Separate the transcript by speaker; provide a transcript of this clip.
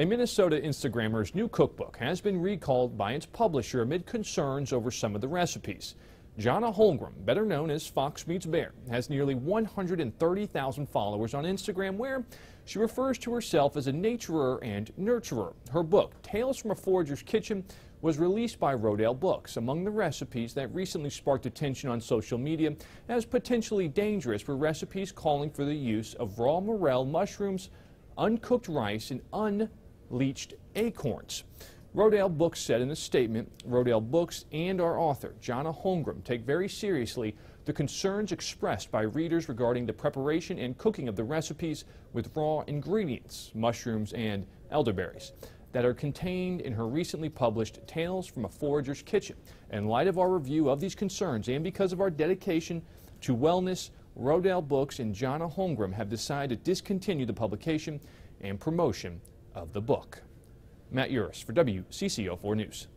Speaker 1: A Minnesota Instagrammer's new cookbook has been recalled by its publisher amid concerns over some of the recipes. Jonna Holmgren, better known as Fox Meets Bear, has nearly 130,000 followers on Instagram where she refers to herself as a naturer and nurturer. Her book, Tales from a Forager's Kitchen, was released by Rodale Books, among the recipes that recently sparked attention on social media as potentially dangerous were recipes calling for the use of raw morel mushrooms, uncooked rice, and un leached acorns. Rodale Books said in a statement, Rodale Books and our author, Jonna Holmgren, take very seriously the concerns expressed by readers regarding the preparation and cooking of the recipes with raw ingredients, mushrooms and elderberries, that are contained in her recently published Tales from a Forager's Kitchen. In light of our review of these concerns and because of our dedication to wellness, Rodale Books and Jonna Holmgren have decided to discontinue the publication and promotion of the book. Matt Uris for WCCO4 News.